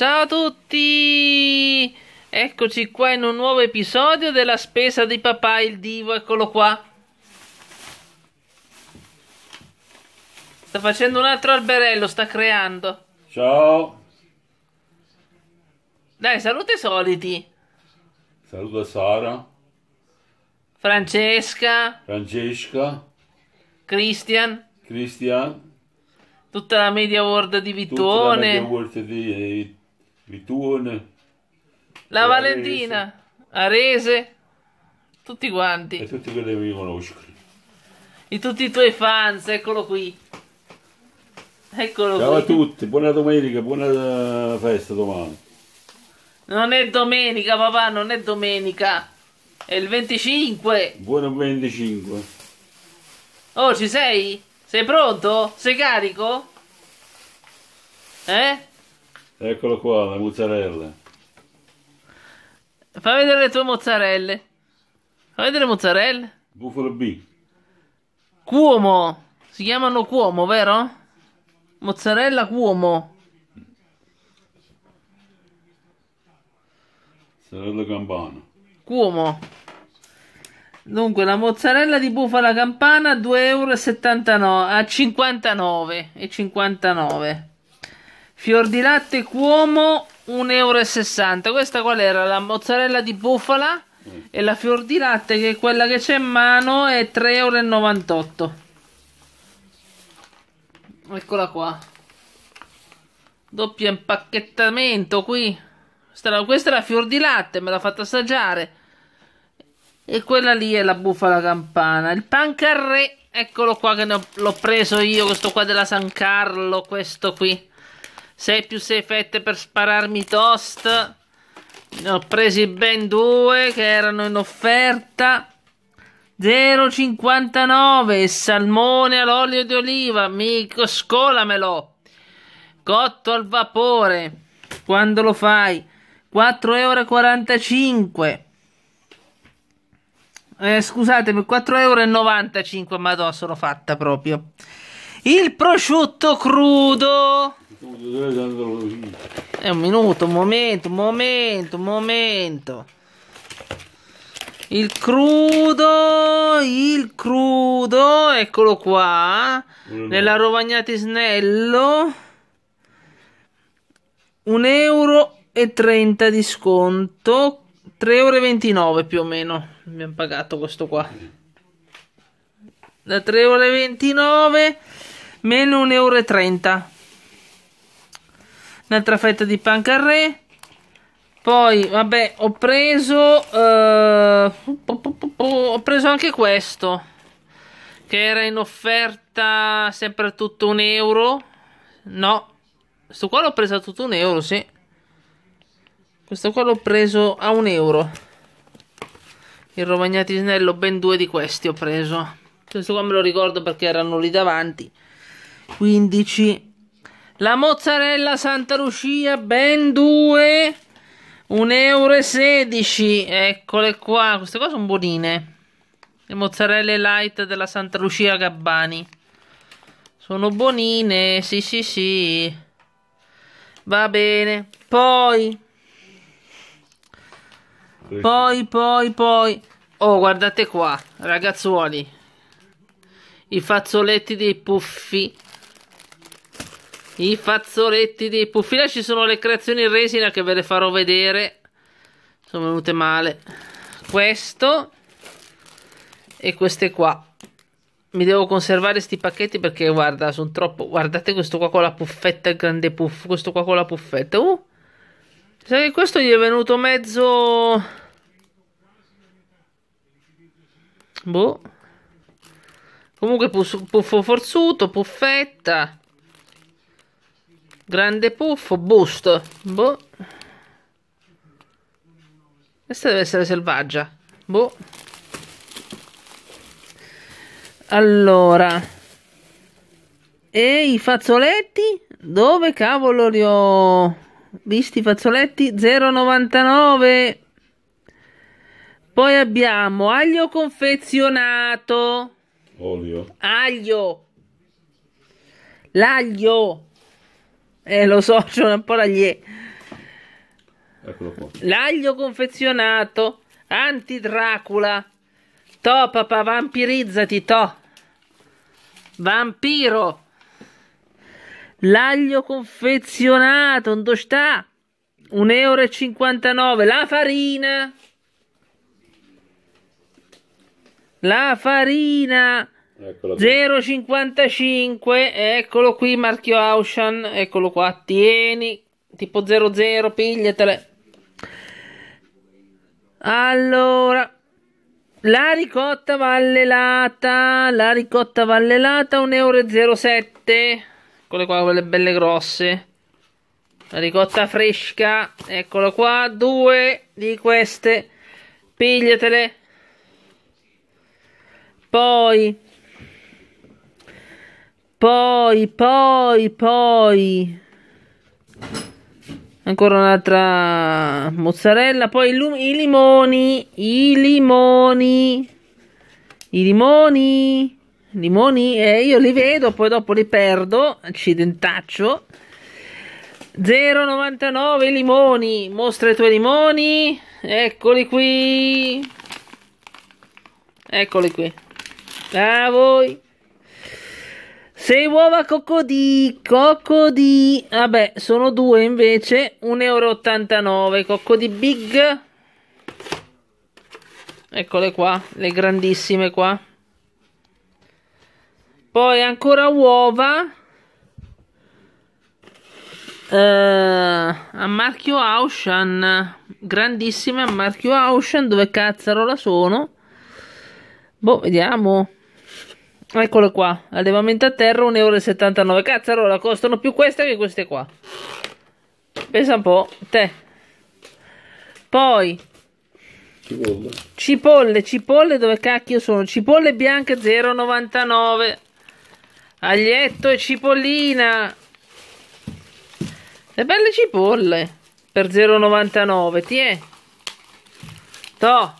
Ciao a tutti! Eccoci qua in un nuovo episodio della spesa di papà il divo, eccolo qua. Sta facendo un altro alberello, sta creando. Ciao! Dai, saluta soliti. Saluta Sara. Francesca. Francesca. Christian. Christian. Tutta la media world di Vittone. Tutta la media world di eh, Lituone, la Valentina, Arese, tutti quanti. E tutti quelli che io conosco. E tutti i tuoi fans, eccolo qui. Eccolo Ciao qui. a tutti, buona domenica, buona eh, festa domani. Non è domenica, papà, non è domenica. È il 25. Buon 25. Oh, ci sei? Sei pronto? Sei carico? Eh? Eccolo qua, la mozzarella. Fa vedere le tue mozzarelle. Fa vedere le mozzarelle. Buffalo B. Cuomo. Si chiamano Cuomo, vero? Mozzarella Cuomo. Mozzarella Campana. Cuomo. Dunque, la mozzarella di bufala campana 2,79 euro a 59,59. Fior di latte Cuomo 1,60 euro. Questa qual era? La mozzarella di bufala mm. e la fior di latte che è quella che c'è in mano è 3,98 euro. Eccola qua. Doppio impacchettamento qui. Questa, è la fior di latte, me l'ha fatta assaggiare. E quella lì è la bufala campana. Il pancarré, eccolo qua che l'ho preso io, questo qua della San Carlo, questo qui. 6 più 6 fette per spararmi toast. Ne ho presi ben due che erano in offerta. 0,59 salmone all'olio di oliva, amico, scolamelo. Cotto al vapore. Quando lo fai? 4,45 euro. Eh, scusatemi, 4,95 euro, madonna, sono fatta proprio. Il prosciutto crudo. È un minuto, un momento, un momento, un momento. Il crudo, il crudo, eccolo qua, nella Rovagnati Snello, 1 euro e 30 di sconto, 3,29 euro più o meno, abbiamo pagato questo qua, da 3,29 euro meno 1,30 euro un'altra fetta di pancarré poi vabbè ho preso eh, ho preso anche questo che era in offerta sempre tutto un euro no questo qua l'ho preso a tutto un euro sì questo qua l'ho preso a un euro il rovagnati snello ben due di questi ho preso questo qua me lo ricordo perché erano lì davanti 15. La mozzarella Santa Lucia, ben 2. 1,16 euro. Eccole qua. Queste qua sono buonine. Le mozzarelle light della Santa Lucia Gabbani. Sono buonine. Sì, sì, sì. Va bene. Poi. Poi, poi, poi. Oh, guardate qua, ragazzuoli. I fazzoletti dei puffi i fazzoletti di Puffila ci sono le creazioni in resina che ve le farò vedere. Sono venute male. Questo e queste qua. Mi devo conservare questi pacchetti perché guarda, sono troppo. Guardate questo qua con la puffetta, il grande puff, questo qua con la puffetta. Uh! Sai che questo gli è venuto mezzo Boh. Comunque puff forzuto, puffetta. Grande puffo, boost. Boh. Questa deve essere selvaggia. Boh. Allora. E i fazzoletti? Dove cavolo li ho visti i fazzoletti? 0,99. Poi abbiamo aglio confezionato. Olio. Aglio. L'aglio. Eh, lo so, c'è un po' l'aglio. Eccolo qua. L'aglio confezionato, anti-Dracula. To, papà, vampirizzati, to. Vampiro. L'aglio confezionato, un sta? 1,59 euro. La farina. La farina. 0,55, eccolo qui marchio Aushan, eccolo qua, tieni, tipo 00, pigliatele. Allora, la ricotta vallelata, la ricotta vallelata 1,07 euro, eccole qua quelle belle grosse. La ricotta fresca, eccolo qua, due di queste, pigliatele. Poi poi, poi, poi. Ancora un'altra mozzarella. Poi i limoni. I limoni. I limoni. Limoni. E eh, io li vedo, poi dopo li perdo. Accidentaccio. 0,99 limoni. Mostra i tuoi limoni. Eccoli qui. Eccoli qui. A voi. 6 uova coccodì, coccodì. Vabbè, sono due invece, 1,89 euro. Coccodì big. Eccole qua, le grandissime qua. Poi ancora uova. Uh, a marchio Ocean grandissime a marchio Ocean dove cazzaro la sono boh vediamo Eccolo qua, allevamento a terra 1,79 euro. Cazzo, allora costano più queste che queste qua. Pensa un po', te. Poi cipolle. Cipolle, cipolle dove cacchio sono? Cipolle bianche 0,99. Aglietto e cipollina. Le belle cipolle per 0,99, ti è? To,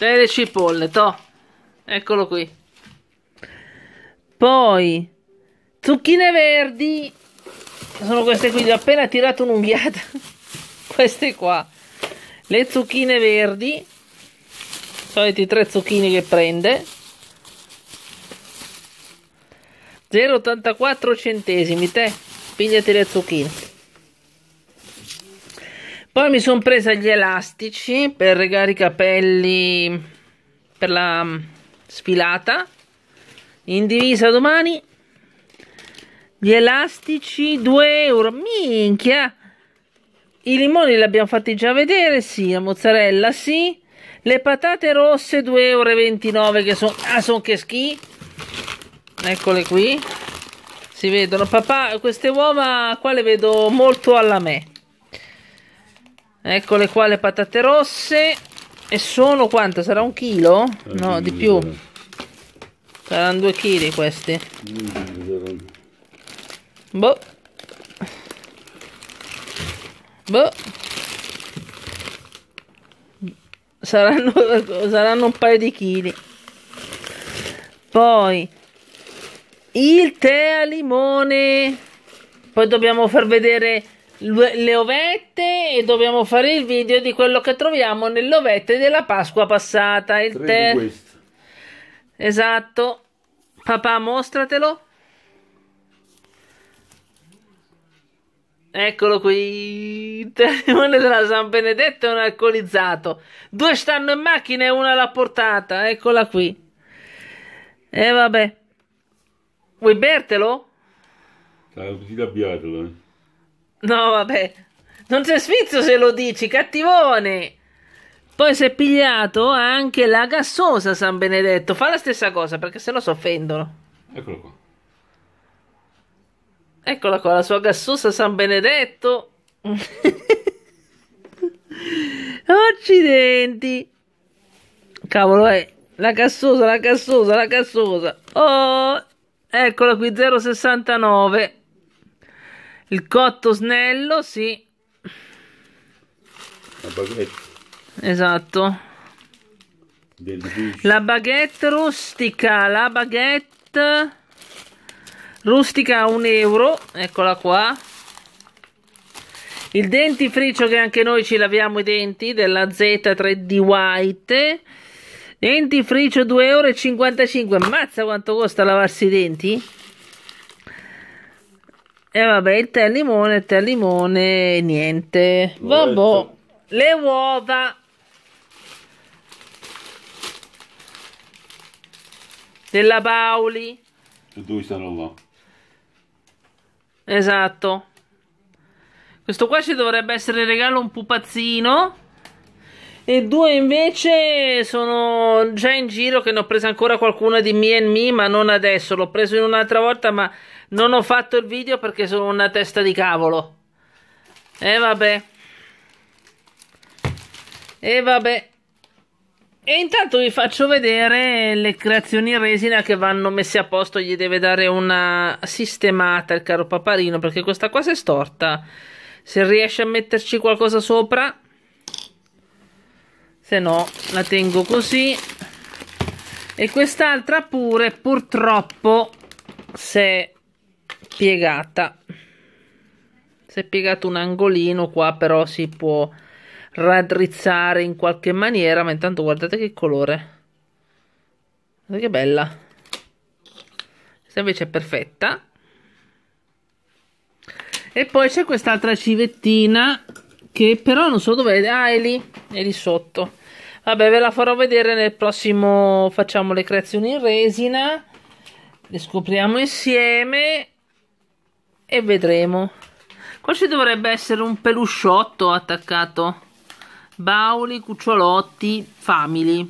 le cipolle, to. Eccolo qui. Poi, zucchine verdi, sono queste qui, le ho appena tirato un'unghiata, queste qua. Le zucchine verdi, soliti tre zucchini che prende. 0,84 centesimi, te, pigliati le zucchine. Poi mi sono presa gli elastici per regare i capelli per la mm, sfilata in divisa domani gli elastici 2 euro minchia i limoni li abbiamo fatti già vedere sì la mozzarella sì le patate rosse 2,29 euro che sono ah sono che schi eccole qui si vedono papà queste uova qua le vedo molto alla me eccole qua le patate rosse e sono quanto sarà un chilo no di più Saranno due kg questi. Boh. Boh. Saranno, saranno un paio di chili. Poi il tè a limone. Poi dobbiamo far vedere le ovette e dobbiamo fare il video di quello che troviamo nelle ovette della Pasqua passata. Il tè. Esatto. Papà, mostratelo. Eccolo qui, il testimone della San Benedetto è un alcolizzato. Due stanno in macchina e una alla portata, eccola qui. E vabbè. Vuoi bertelo? Eh. No, vabbè. Non c'è sfizio se lo dici, cattivone. Poi si è pigliato anche la gassosa San Benedetto. Fa la stessa cosa perché se no si offendono. Eccolo qua. Eccola qua, la sua gassosa San Benedetto. Accidenti. Cavolo, eh. La gassosa, la gassosa, la gassosa. Oh, eccola qui, 0,69. Il cotto snello, sì. La baguette esatto la baguette rustica la baguette rustica a un euro eccola qua il dentifricio che anche noi ci laviamo i denti della Z3D White dentifricio 2,55 euro Ammazza quanto costa lavarsi i denti e vabbè il tè al limone tè al limone niente vabbè ecco. le uova della Paoli. E dove sarà là? Esatto. Questo qua ci dovrebbe essere il regalo un pupazzino. E due invece sono già in giro che ne ho presa ancora qualcuna di Me and Me, ma non adesso. L'ho preso in un'altra volta, ma non ho fatto il video perché sono una testa di cavolo. E vabbè. E vabbè. E intanto vi faccio vedere le creazioni in resina che vanno messe a posto, gli deve dare una sistemata il caro paparino perché questa qua si è storta. Se riesce a metterci qualcosa sopra, se no la tengo così. E quest'altra pure purtroppo si è piegata. Si è piegato un angolino qua però si può raddrizzare in qualche maniera, ma intanto guardate che colore. Guardate che bella. Questa invece è perfetta. E poi c'è quest'altra civettina che però non so dove è. Ah, è lì, è lì sotto. Vabbè, ve la farò vedere nel prossimo facciamo le creazioni in resina. Le scopriamo insieme e vedremo. Qua ci dovrebbe essere un pelusciotto attaccato. Bauli, cucciolotti, family.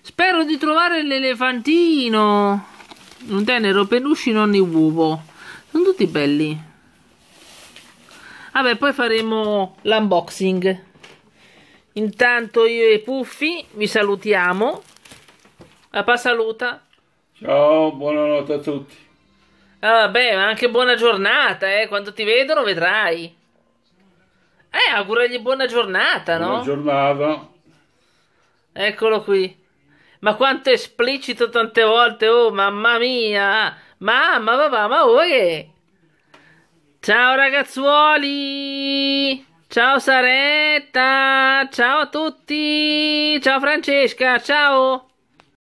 Spero di trovare l'elefantino, un tenero peluscino ogni uovo. Sono tutti belli. Vabbè, poi faremo l'unboxing. Intanto io e Puffi vi salutiamo. Papà saluta. Ciao, buonanotte a tutti. Vabbè, ah, anche buona giornata, eh. Quando ti vedono vedrai. Eh, auguragli buona giornata, no? Buona giornata. Eccolo qui. Ma quanto è esplicito tante volte, oh mamma mia! Mamma, papà, ma voi che? Ciao ragazzuoli! Ciao Saretta! Ciao a tutti! Ciao Francesca, ciao!